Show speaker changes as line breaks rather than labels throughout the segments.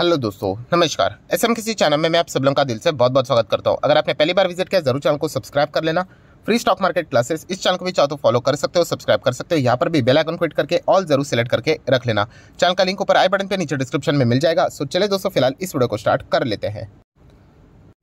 hello दोस्तों नमस्कार S M किसी चैनल में मैं आप सब लोगों का दिल से बहुत बहुत स्वागत करता हूँ अगर आपने पहली बार विजिट किया जरूर चैनल को सब्सक्राइब कर लेना फ्री स्टॉक मार्केट क्लासेस इस चैनल को भी चाहो तो फॉलो कर सकते हो सब्सक्राइब कर सकते हो यहाँ पर भी बेल आइकन क्विट करके ऑल जरूर सेलेक्ट करके रख लेना चैनल का लिंक ऊपर आई बटन पर नीचे डिस्क्रिप्शन में मिल जाएगा सो चले दोस्तों फिलहाल इस वीडियो को स्टार्ट कर लेते हैं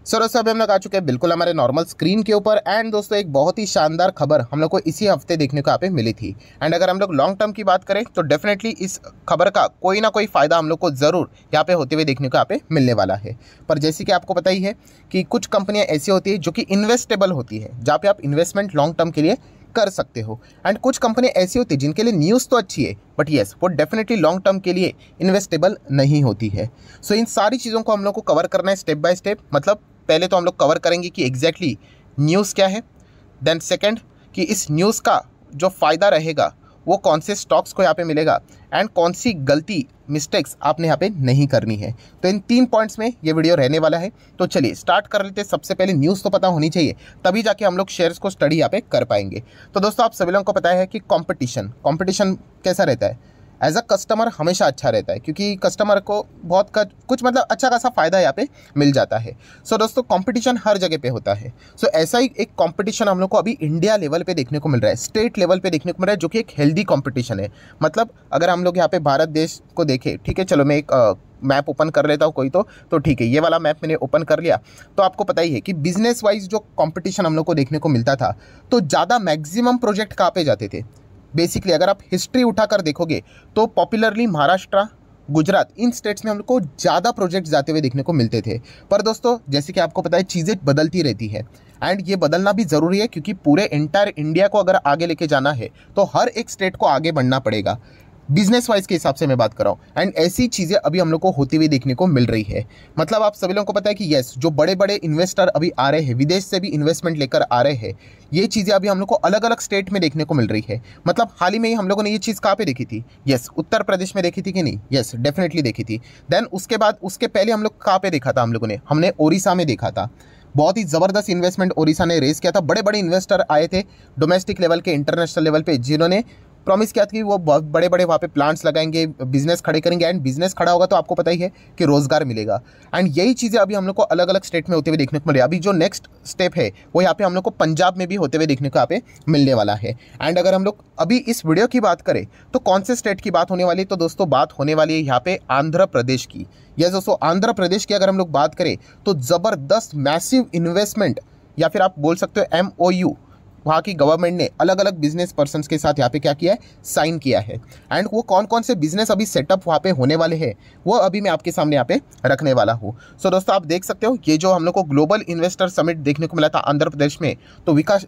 सर दोस्तों अभी हम लोग आ चुके हैं बिल्कुल हमारे नॉर्मल स्क्रीन के ऊपर एंड दोस्तों एक बहुत ही शानदार खबर हम लोग को इसी हफ्ते देखने को यहाँ पे मिली थी एंड अगर हम लोग लॉन्ग टर्म की बात करें तो डेफिनेटली इस खबर का कोई ना कोई फ़ायदा हम लोग को ज़रूर यहाँ पे होते हुए देखने को यहाँ पे मिलने वाला है पर जैसे कि आपको पता ही है कि कुछ कंपनियाँ ऐसी होती है जो कि इन्वेस्टेबल होती है जहाँ पर आप इन्वेस्टमेंट लॉन्ग टर्म के लिए कर सकते हो एंड कुछ कंपनी ऐसी होती है जिनके लिए न्यूज़ तो अच्छी है बट येस वो डेफिनेटली लॉन्ग टर्म के लिए इन्वेस्टेबल नहीं होती है सो so, इन सारी चीज़ों को हम लोग को कवर करना है स्टेप बाय स्टेप मतलब पहले तो हम लोग कवर करेंगे कि एग्जैक्टली न्यूज़ क्या है देन सेकेंड कि इस न्यूज़ का जो फ़ायदा रहेगा वो कौन से स्टॉक्स को यहाँ पे मिलेगा एंड कौन सी गलती मिस्टेक्स आपने यहाँ पे नहीं करनी है तो इन तीन पॉइंट्स में ये वीडियो रहने वाला है तो चलिए स्टार्ट कर लेते हैं सबसे पहले न्यूज़ तो पता होनी चाहिए तभी जाके हम लोग शेयर्स को स्टडी यहाँ पे कर पाएंगे तो दोस्तों आप सभी लोगों को पता है कि कंपटीशन कंपटीशन कैसा रहता है एज अ कस्टमर हमेशा अच्छा रहता है क्योंकि कस्टमर को बहुत कर, कुछ मतलब अच्छा खासा फ़ायदा यहाँ पे मिल जाता है सो so, दोस्तों कंपटीशन हर जगह पे होता है सो so, ऐसा ही एक कंपटीशन हम लोग को अभी इंडिया लेवल पे देखने को मिल रहा है स्टेट लेवल पे देखने को मिल रहा है जो कि एक हेल्दी कॉम्पिटिशन है मतलब अगर हम लोग यहाँ पे भारत देश को देखें ठीक है चलो मैं एक आ, मैप ओपन कर लेता हूँ कोई तो तो ठीक है ये वाला मैप मैंने ओपन कर लिया तो आपको पता ही है कि बिजनेस वाइज जो कंपटीशन हम लोग को देखने को मिलता था तो ज़्यादा मैक्सिमम प्रोजेक्ट कहाँ पे जाते थे बेसिकली अगर आप हिस्ट्री उठाकर देखोगे तो पॉपुलरली महाराष्ट्र गुजरात इन स्टेट्स में हमको ज़्यादा प्रोजेक्ट जाते हुए देखने को मिलते थे पर दोस्तों जैसे कि आपको पता है चीज़ें बदलती रहती है एंड ये बदलना भी ज़रूरी है क्योंकि पूरे इंटायर इंडिया को अगर आगे लेके जाना है तो हर एक स्टेट को आगे बढ़ना पड़ेगा बिजनेस वाइज के हिसाब से मैं बात कर रहा हूँ एंड ऐसी चीज़ें अभी हम लोग को होती हुई देखने को मिल रही है मतलब आप सभी लोगों को पता है कि यस जो बड़े बड़े इन्वेस्टर अभी आ रहे हैं विदेश से भी इन्वेस्टमेंट लेकर आ रहे हैं ये चीज़ें अभी हम लोग को अलग अलग स्टेट में देखने को मिल रही है मतलब हाल ही में ही हम लोगों ने ये चीज़ कहाँ पे देखी थी यस उत्तर प्रदेश में देखी थी कि नहीं यस डेफिनेटली देखी थी देन उसके बाद उसके पहले हम लोग कहाँ पे देखा था हम लोगों ने हमने ओडिशा में देखा था बहुत ही ज़बरदस्त इन्वेस्टमेंट ओडिशा ने रेस किया था बड़े बड़े इन्वेस्टर आए थे डोमेस्टिक लेवल के इंटरनेशनल लेवल पे जिन्होंने प्रॉमिस किया था कि वो बहुत बड़े बड़े वहाँ पे प्लांट्स लगाएंगे बिजनेस खड़े करेंगे एंड बिजनेस खड़ा होगा तो आपको पता ही है कि रोज़गार मिलेगा एंड यही चीज़ें अभी हम लोग को अलग अलग स्टेट में होते हुए देखने को मिले अभी जो नेक्स्ट स्टेप है वो यहाँ पे हम लोग को पंजाब में भी होते हुए देखने को यहाँ पे मिलने वाला है एंड अगर हम लोग अभी इस वीडियो की बात करें तो कौन से स्टेट की बात होने वाली है तो दोस्तों बात होने वाली है यहाँ पे आंध्र प्रदेश की यस दोस्तों आंध्र प्रदेश की अगर हम लोग बात करें तो ज़बरदस्त मैसिव इन्वेस्टमेंट या फिर आप बोल सकते हो एम वहाँ की गवर्नमेंट ने अलग अलग बिजनेस पर्सन के साथ यहाँ पे क्या किया है साइन किया है एंड वो कौन कौन से बिजनेस अभी सेटअप वहाँ पे होने वाले हैं वो अभी मैं आपके सामने यहाँ पे रखने वाला हूँ सो so, दोस्तों आप देख सकते हो ये जो हम लोग को ग्लोबल इन्वेस्टर समिट देखने को मिला था आंध्र प्रदेश में तो विकास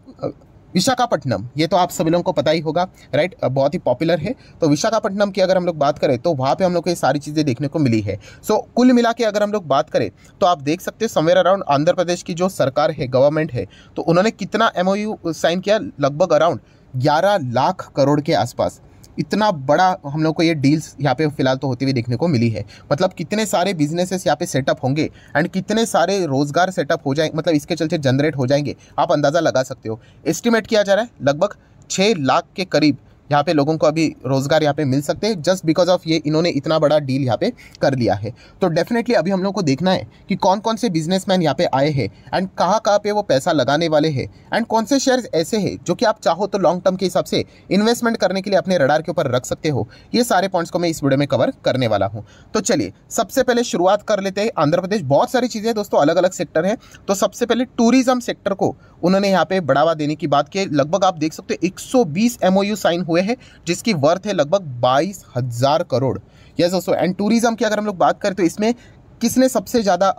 विशाखापट्टनम ये तो आप सभी लोगों को पता ही होगा राइट बहुत ही पॉपुलर है तो विशाखापट्टनम की अगर हम लोग बात करें तो वहाँ पे हम लोग को ये सारी चीज़ें देखने को मिली है सो so, कुल मिला के अगर हम लोग बात करें तो आप देख सकते हैं समवेयर अराउंड आंध्र प्रदेश की जो सरकार है गवर्नमेंट है तो उन्होंने कितना एम साइन किया लगभग अराउंड ग्यारह लाख करोड़ के आसपास इतना बड़ा हम लोग को ये डील्स यहाँ पे फिलहाल तो होती हुई देखने को मिली है मतलब कितने सारे बिजनेसेस यहाँ पे सेटअप होंगे एंड कितने सारे रोज़गार सेटअप हो जाए मतलब इसके चलते जनरेट हो जाएंगे आप अंदाज़ा लगा सकते हो एस्टिमेट किया जा रहा है लगभग छः लाख के करीब यहाँ पे लोगों को अभी रोज़गार यहाँ पे मिल सकते हैं जस्ट बिकॉज ऑफ ये इन्होंने इतना बड़ा डील यहाँ पे कर लिया है तो डेफिनेटली अभी हम लोग को देखना है कि कौन कौन से बिजनेसमैन यहाँ पे आए हैं एंड कहाँ कहाँ पे वो पैसा लगाने वाले हैं एंड कौन से शेयर्स ऐसे हैं जो कि आप चाहो तो लॉन्ग टर्म के हिसाब से इन्वेस्टमेंट करने के लिए अपने रडार के ऊपर रख सकते हो ये सारे पॉइंट्स को मैं इस वीडियो में कवर करने वाला हूँ तो चलिए सबसे पहले शुरुआत कर लेते हैं आंध्र प्रदेश बहुत सारी चीज़ें दोस्तों अलग अलग सेक्टर हैं तो सबसे पहले टूरिज्म सेक्टर को उन्होंने यहाँ पे बढ़ावा देने की बात की लगभग आप देख सकते हो 120 एमओयू साइन हुए हुए हैं जिसकी वर्थ है लगभग बाईस हज़ार करोड़ यस दोस्तों एंड टूरिज़म की अगर हम लोग बात करें तो इसमें किसने सबसे ज़्यादा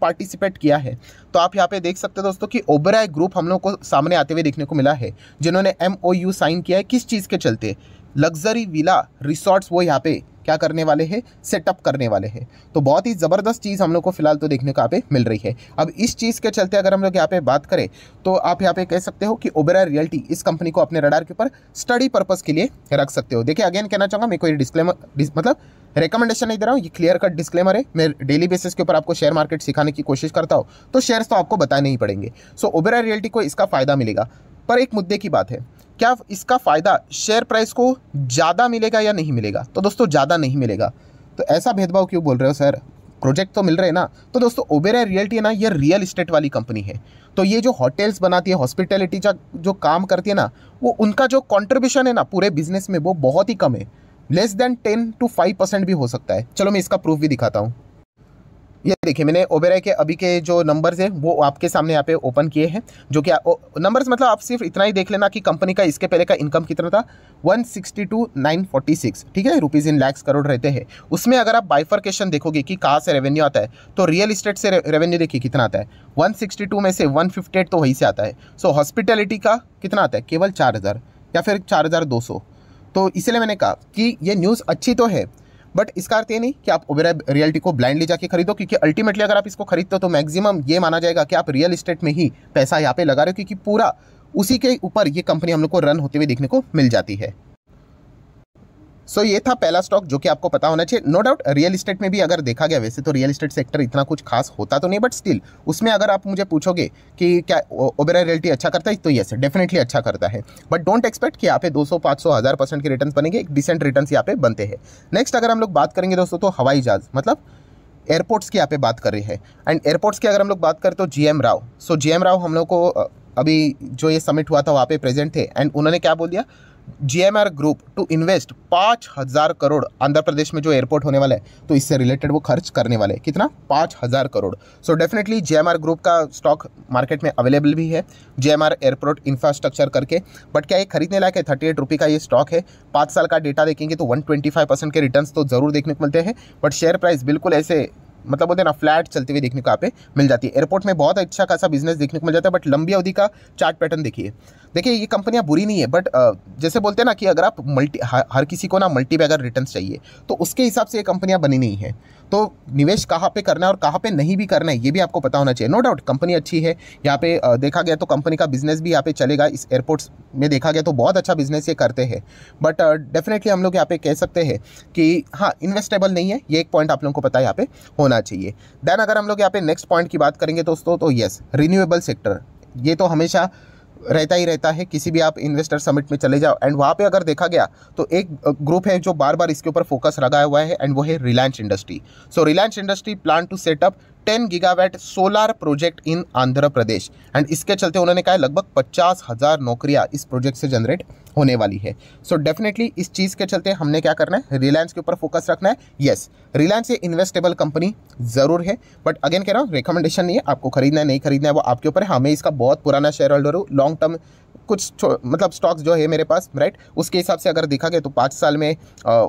पार्टिसिपेट किया है तो आप यहाँ पे देख सकते हैं दोस्तों कि ओबराय ग्रुप हम लोग को सामने आते हुए देखने को मिला है जिन्होंने एम साइन किया है किस चीज़ के चलते लग्जरी विला रिसॉर्ट्स वो यहाँ पे क्या करने वाले हैं सेटअप करने वाले हैं तो बहुत ही ज़बरदस्त चीज़ हम लोग को फिलहाल तो देखने को यहाँ पे मिल रही है अब इस चीज़ के चलते अगर हम लोग यहाँ पे बात करें तो आप यहाँ पे कह सकते हो कि ओबेरा रियल्टी इस कंपनी को अपने रडार के ऊपर स्टडी पर्पज़ के लिए रख सकते हो देखिए अगेन कहना चाहूँगा मैं कोई डिस्क्लेमर मतलब रिकमेंडेशन नहीं दे रहा हूँ ये क्लियर कट डिस्क्लेमर है मैं डेली बेसिस के ऊपर आपको शेयर मार्केट सिखाने की कोशिश करता हूँ तो शेयर्स तो आपको बताने ही पड़ेंगे सो ओबेरा रियल्टी को इसका फ़ायदा मिलेगा पर एक मुद्दे की बात है क्या इसका फ़ायदा शेयर प्राइस को ज़्यादा मिलेगा या नहीं मिलेगा तो दोस्तों ज़्यादा नहीं मिलेगा तो ऐसा भेदभाव क्यों बोल रहे हो सर प्रोजेक्ट तो मिल रहे हैं ना तो दोस्तों ओबेरा रियल्टी है ना ये रियल इस्टेट वाली कंपनी है तो ये जो होटल्स बनाती है हॉस्पिटैलिटी जो काम करती है ना वो उनका जो कॉन्ट्रीब्यूशन है ना पूरे बिजनेस में वो बहुत ही कम है less than ten two five percent भी हो सकता है चलो मैं इसका प्रूफ भी दिखाता हूँ ये देखिए मैंने ओबेराय के अभी के जो नंबर्स हैं वो आपके सामने यहाँ पे ओपन किए हैं जो कि नंबर्स मतलब आप सिर्फ इतना ही देख लेना कि कंपनी का इसके पहले का इनकम कितना था one sixty two nine forty six ठीक है रुपीज़ इन लैक्स करोड़ रहते हैं उसमें अगर आप बाइफरकेशन देखोगे कि कहाँ से रेवेन्यू आता है तो रियल इस्टेट से रेवेन्यू देखिए कितना आता है वन सिक्सटी टू में से वन फिफ्टी एट तो वहीं से आता है सो so, हॉस्पिटैलिटी का कितना आता है केवल चार हज़ार या फिर चार हज़ार दो सौ तो इसलिए मैंने कहा कि ये न्यूज़ अच्छी तो है बट इसका अर्थ ये नहीं कि आप ओबेरा रियल्टी को ब्लाइंडली जाके खरीदो क्योंकि अल्टीमेटली अगर आप इसको खरीदते हो तो मैक्सिमम ये माना जाएगा कि आप रियल इस्टेट में ही पैसा यहाँ पे लगा रहे हो क्योंकि पूरा उसी के ऊपर ये कंपनी हम लोग को रन होते हुए देखने को मिल जाती है सो so, ये था पहला स्टॉक जो कि आपको पता होना चाहिए नो डाउट रियल इस्टेट में भी अगर देखा गया वैसे तो रियल इस्टेट सेक्टर इतना कुछ खास होता तो नहीं बट स्टिल उसमें अगर आप मुझे पूछोगे कि क्या ओबेरा रियल्टी अच्छा करता है तो यस डेफिनेटली अच्छा करता है बट डोंट एक्सपेक्ट कि यहाँ पे 200 500 हज़ार परसेंट के रिटर्न बनेंगे एक डिसेंट रिटर्न यहाँ पे बनते हैं नेक्स्ट अगर हम लोग बात करेंगे दोस्तों तो हवाई जहाज़ मतलब एयरपोर्ट्स की यहाँ पे बात कर रही है एंड एयरपोर्ट्स की अगर हम लोग बात करें तो जी राव सो जी जी राव हम लोग को अभी जो ये समिट हुआ था वहाँ पे प्रेजेंट थे एंड उन्होंने क्या बोल दिया जीएमआर ग्रुप टू इन्वेस्ट पाँच हज़ार करोड़ आंध्र प्रदेश में जो एयरपोर्ट होने वाला है तो इससे रिलेटेड वो खर्च करने वाले कितना पाँच हज़ार crore so definitely GMR group का स्टॉक मार्केट में अवेलेबल भी है जीएमआर एयरपोर्ट इंफ्रास्ट्रक्चर करके बट क्या ये खरीदने लायक है थर्टी एट रुपी का ये स्टॉक है पाँच साल का डेटा देखेंगे तो वन ट्वेंटी फाइव परसेंट के रिटर्न तो ज़रूर देखने को मिलते हैं बट शेयर प्राइस बिल्कुल ऐसे मतलब बोलते ना फ्लैट चलते हुए देखने को आप मिल जाती है एयरपोर्ट में बहुत अच्छा खासा बिजनेस देखने को मिल जाता है बट लंबी अवधि का चार्ट पैटर्न देखिए देखिए ये कंपनियाँ बुरी नहीं है बट जैसे बोलते हैं ना कि अगर आप मल्टी हर किसी को ना मल्टी बैगर रिटर्न चाहिए तो उसके हिसाब से ये कंपनियाँ बनी नहीं है तो निवेश कहाँ पे करना है और कहाँ पे नहीं भी करना है ये भी आपको पता होना चाहिए नो डाउट कंपनी अच्छी है यहाँ पे देखा गया तो कंपनी का बिजनेस भी यहाँ पे चलेगा इस एयरपोर्ट्स में देखा गया तो बहुत अच्छा बिजनेस ये करते हैं बट डेफिनेटली हम लोग यहाँ पे कह सकते हैं कि हाँ इन्वेस्टेबल नहीं है ये एक पॉइंट आप लोगों को पता है यहाँ पे होना चाहिए देन अगर हम लोग यहाँ पे नेक्स्ट पॉइंट की बात करेंगे दोस्तों तो यस रिन्यूएबल सेक्टर ये तो हमेशा रहता ही रहता है किसी भी आप इन्वेस्टर समिट में चले जाओ एंड वहाँ पे अगर देखा गया तो एक ग्रुप है जो बार बार इसके ऊपर फोकस लगाया हुआ है एंड वो है Reliance industry so Reliance industry plan to set up ten gigawatt solar project in Andhra Pradesh and इसके चलते उन्होंने कहा लगभग पचास हज़ार नौकरियां इस प्रोजेक्ट से जनरेट होने वाली है सो so डेफिनेटली इस चीज़ के चलते हमने क्या करना है रिलायंस के ऊपर फोकस रखना है येस रिलायंस ये इन्वेस्टेबल कंपनी ज़रूर है बट अगेन कह रहा हूँ रिकमेंडेशन नहीं है आपको खरीदना है नहीं खरीदना है वो आपके ऊपर है हमें हाँ, इसका बहुत पुराना शेयर होल्डर हूँ लॉन्ग टर्म कुछ मतलब स्टॉक्स जो है मेरे पास राइट उसके हिसाब से अगर देखा गया तो पाँच साल में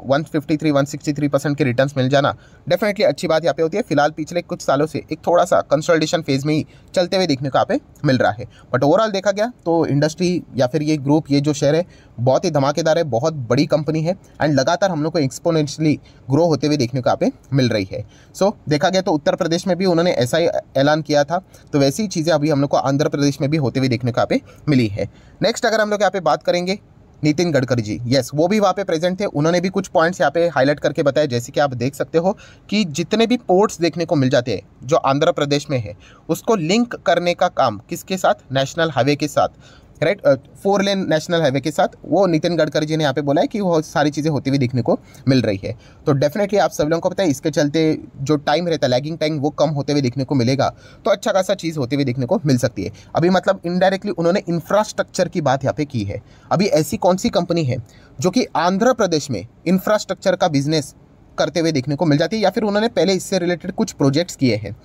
one fifty three one sixty three percent के रिटर्न मिल जाना डेफिनेटली अच्छी बात यहाँ पे होती है फिलहाल पिछले कुछ सालों से एक थोड़ा सा कंसल्टेशन फेज में ही चलते हुए देखने को यहाँ पे मिल रहा है बट ओवरऑल देखा गया तो इंडस्ट्री या फिर ये ग्रुप ये जो शेयर है बहुत ही धमाकेदार है बहुत बड़ी कंपनी है एंड लगातार हम लोग को एक्सपोनेंशली ग्रो होते हुए देखने को यहाँ पे मिल रही है सो so, देखा गया तो उत्तर प्रदेश में भी उन्होंने ऐसा ही ऐलान किया था तो वैसी ही चीज़ें अभी हम लोग को आंध्र प्रदेश में भी होते हुए देखने को यहाँ पे मिली है नेक्स्ट अगर हम लोग यहाँ पे बात करेंगे नितिन गडकरी जी यस वो भी वहाँ पे प्रेजेंट थे उन्होंने भी कुछ पॉइंट्स यहाँ पे हाईलाइट करके बताया जैसे कि आप देख सकते हो कि जितने भी पोर्ट्स देखने को मिल जाते हैं जो आंध्र प्रदेश में है उसको लिंक करने का काम किसके साथ नेशनल हाईवे के साथ right four lane national highway के साथ वो नितिन गडकरी जी ने यहाँ पे बोला है कि वो सारी चीज़ें होती हुई देखने को मिल रही है तो डेफिनेटली आप सभी लोगों को पता है इसके चलते जो टाइम रहता है लैगिंग टाइम वो कम होते हुए देखने को मिलेगा तो अच्छा खासा चीज़ होती हुई देखने को मिल सकती है अभी मतलब इनडायरेक्टली उन्होंने इंफ्रास्ट्रक्चर की बात यहाँ पे की है अभी ऐसी कौन सी कंपनी है जो कि आंध्र प्रदेश में इंफ्रास्ट्रक्चर का बिजनेस करते हुए देखने को मिल जाती है या फिर उन्होंने पहले इससे रिलेटेड कुछ प्रोजेक्ट्स किए हैं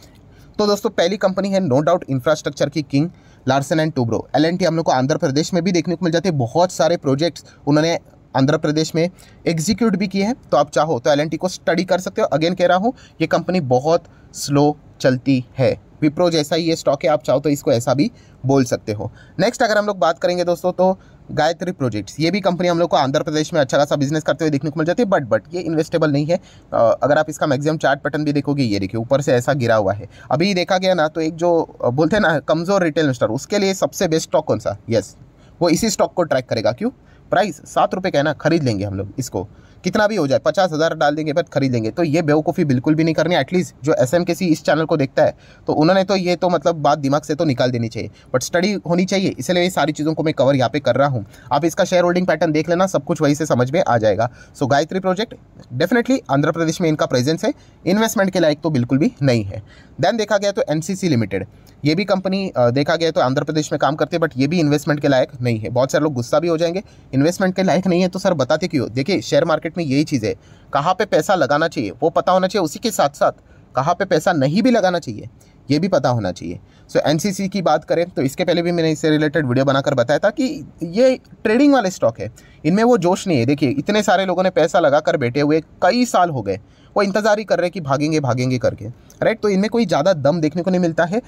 तो दोस्तों पहली कंपनी है नो डाउट इंफ्रास्ट्रक्चर की king Larsen and Toubro L N T हम लोग को आंध्र प्रदेश में भी देखने को मिल जाते हैं बहुत सारे प्रोजेक्ट्स उन्होंने आंध्र प्रदेश में एग्जीक्यूट भी किए हैं तो आप चाहो तो एल को स्टडी कर सकते हो अगेन कह रहा हूँ ये कंपनी बहुत स्लो चलती है विप्रो जैसा ही ये स्टॉक है आप चाहो तो इसको ऐसा भी बोल सकते हो नेक्स्ट अगर हम लोग बात करेंगे दोस्तों तो गायत्री प्रोजेक्ट्स ये भी कंपनी हम लोग को आंध्र प्रदेश में अच्छा खासा बिजनेस करते हुए देखने को मिल जाती है बट बट ये इन्वेस्टेबल नहीं है अगर आप इसका मैक्सिमम चार्ट पैटर्न भी देखोगे ये देखिए ऊपर से ऐसा गिरा हुआ है अभी देखा गया ना तो एक जो बोलते हैं ना कमज़ोर रिटेल इन्वेस्टर उसके लिए सबसे बेस्ट स्टॉक कौन सा यस वो इसी स्टॉक को ट्रैक करेगा क्यों प्राइस सात रुपये का है ना खरीद लेंगे हम लोग इसको कितना भी हो जाए पचास हज़ार डाल देंगे बट खरीद लेंगे तो ये बेवकूफ़ी बिल्कुल भी नहीं करनी एटलीस्ट जो एस एम के सी इस चैनल को देखता है तो उन्होंने तो ये तो मतलब बात दिमाग से तो निकाल देनी चाहिए बट स्टडी होनी चाहिए इसलिए सारी चीज़ों को मैं कवर यहाँ पे कर रहा हूँ आप इसका शेयर होल्डिंग पैटर्न देख लेना सब कुछ वहीं से समझ में आ जाएगा so Gayatri project definitely Andhra Pradesh में इनका प्रेजेंस है इन्वेस्टमेंट के लायक तो बिल्कुल भी नहीं है देन देखा गया तो एन लिमिटेड ये भी कंपनी देखा गया तो आंध्र प्रदेश में काम करती है बट ये भी इन्वेस्टमेंट के लायक नहीं है बहुत सारे लोग गुस्सा भी हो जाएंगे इन्वेस्टमेंट के लायक नहीं है तो सर बताते क्यों देखिए शेयर मार्केट में यही चीज़ है कहाँ पर पैसा लगाना चाहिए वो पता होना चाहिए उसी के साथ साथ कहाँ पर पैसा नहीं भी लगाना चाहिए ये भी पता होना चाहिए सो so, एन की बात करें तो इसके पहले भी मैंने इससे रिलेटेड वीडियो बनाकर बताया था कि ये ट्रेडिंग वाले स्टॉक है इनमें वो जोश नहीं है देखिए इतने सारे लोगों ने पैसा लगा कर बैठे हुए कई साल हो गए वो इंतज़ार ही कर रहे कि भागेंगे भागेंगे करके राइट तो इनमें कोई ज़्यादा दम देखने को नहीं मिलता है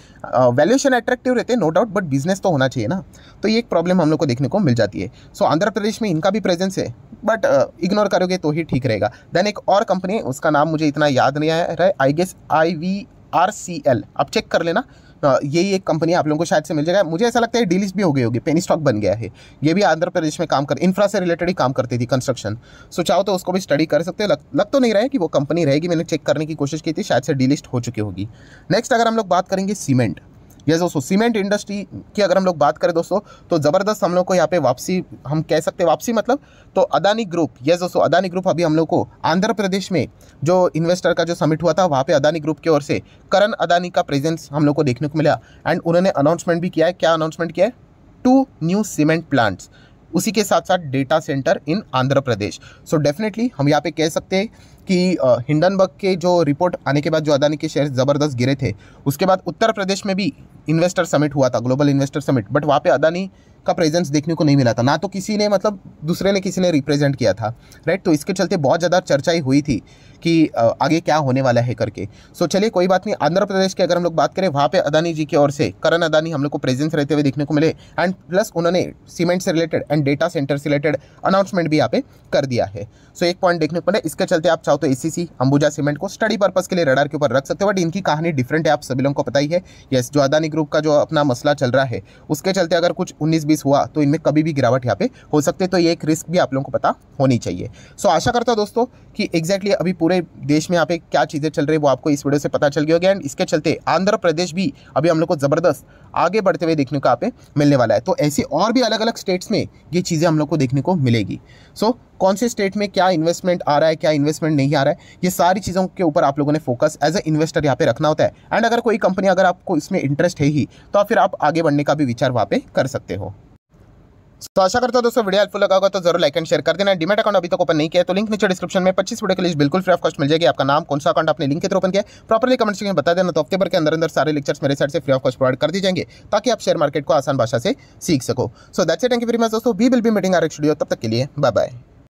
वैल्यूएशन अट्रैक्टिव रहते हैं नो डाउट बट बिजनेस तो होना चाहिए ना तो ये एक प्रॉब्लम हम लोग को देखने को मिल जाती है सो so, आंध्र प्रदेश में इनका भी प्रेजेंस है बट इग्नोर करोगे तो ही ठीक रहेगा देन एक और कंपनी है उसका नाम मुझे इतना याद नहीं आया है I guess I V R C L आप चेक कर लेना यही एक कंपनी आप लोगों को शायद से मिल जाएगा मुझे ऐसा लगता है डीलिस्ट भी हो गई होगी पेनी स्टॉक बन गया है ये भी आंध्र प्रदेश में काम कर इंफ्रा से रिलेटेड ही काम करती थी कंस्ट्रक्शन सो चाहो तो उसको भी स्टडी कर सकते हो लग, लग तो नहीं रहा है कि वो कंपनी रहेगी मैंने चेक करने की कोशिश की थी शायद से डीलिस्ट हो चुकी होगी नेक्स्ट अगर हम लोग बात करेंगे सीमेंट ये दोस्तों सीमेंट इंडस्ट्री की अगर हम लोग बात करें दोस्तों तो ज़बरदस्त हम लोग को यहाँ पे वापसी हम कह सकते हैं वापसी मतलब तो अदानी ग्रुप ये दोस्तों अदानी ग्रुप अभी हम लोग को आंध्र प्रदेश में जो इन्वेस्टर का जो समिट हुआ था वहाँ पे अदानी ग्रुप की ओर से करण अदानी का प्रेजेंस हम लोग को देखने को मिला एंड उन्होंने अनाउंसमेंट भी किया है क्या अनाउंसमेंट किया है टू न्यू सीमेंट प्लांट्स उसी के साथ साथ data centre in Andhra Pradesh so definitely हम यहाँ पे कह सकते हैं कि हिंडनबर्ग के जो रिपोर्ट आने के बाद जो अदानी के शेयर ज़बरदस्त गिरे थे उसके बाद उत्तर प्रदेश में भी इन्वेस्टर समिट हुआ था ग्लोबल इन्वेस्टर समिट बट वहाँ पे अदानी का प्रेजेंस देखने को नहीं मिला था ना तो किसी ने मतलब दूसरे ने किसी ने रिप्रेजेंट किया था राइट तो इसके चलते बहुत ज़्यादा चर्चाएँ हुई थी कि आगे क्या होने वाला है करके सो चलिए कोई बात नहीं आंध्र प्रदेश की अगर हम लोग बात करें वहाँ पे अदानी जी की ओर से करण अदानी हम लोग को प्रेजेंस रहते हुए देखने को मिले एंड प्लस उन्होंने सीमेंट से रिलेटेड एंड डेटा सेंटर से रिलेटेड अनाउंसमेंट भी यहाँ पे कर दिया है सो एक पॉइंट देखने को मिले इसके चलते आप चाहो तो ए अंबुजा सीमेंट को स्टडी पर्पज़ के लिए रडार के ऊपर रख सकते हो बट इनकी कहानी डिफरेंट है आप सभी लोगों को पता ही है यस जो अदानी ग्रुप का जो अपना मसला चल रहा है उसके चलते अगर कुछ उन्नीस बीस हुआ तो इनमें कभी भी गिरावट यहाँ पे हो सकते तो ये एक रिस्क भी आप लोगों को पता होनी चाहिए सो आशा करता हूँ दोस्तों कि एग्जैक्टली अभी पूरे पूरे देश में यहाँ पे क्या चीज़ें चल रही है वो आपको इस वीडियो से पता चल गया होगा एंड इसके चलते आंध्र प्रदेश भी अभी हम लोग को ज़बरदस्त आगे बढ़ते हुए देखने को यहाँ पे मिलने वाला है तो ऐसे और भी अलग अलग स्टेट्स में ये चीज़ें हम लोग को देखने को मिलेगी सो so, कौन से स्टेट में क्या इन्वेस्टमेंट आ रहा है क्या इन्वेस्टमेंट नहीं आ रहा है ये सारी चीज़ों के ऊपर आप लोगों ने फोकस एज ए इन्वेस्टर यहाँ पे रखना होता है एंड अगर कोई कंपनी अगर आपको इसमें इंटरेस्ट है ही तो फिर आप आगे बढ़ने का भी विचार वहाँ पर कर सकते हो तो आशा करता हूँ दोस्तों वीडियो हेल्पफुल लगा होगा तो जरूर लाइक एंड शेयर कर देना डिमेट अकाउंट अभी तक ओपन नहीं किया तो लिंक नीचे डिस्क्रिप्शन में पच्चीस वीडियो के लिए बिल्कुल फ्री ऑफ कॉस्ट मिल जाएगी आपका नाम कौन सा अकाउंट आपने लिंक के थ्रू ओपन किया प्रॉपर्ली कमेंट सेक्शन में बता देना तो हफ्ते भर के अंदर अंदर सारे लेक्चर्स मेरे साइड से फ्री ऑफ कॉस्ट प्रोवाइड कर दी जाएंगे ताकि आप शेयर मार्केट को आसान भाषा से सीख सको so that's it thank you very much दोस्तों we will be meeting R studio तब तक के लिए बाय बाय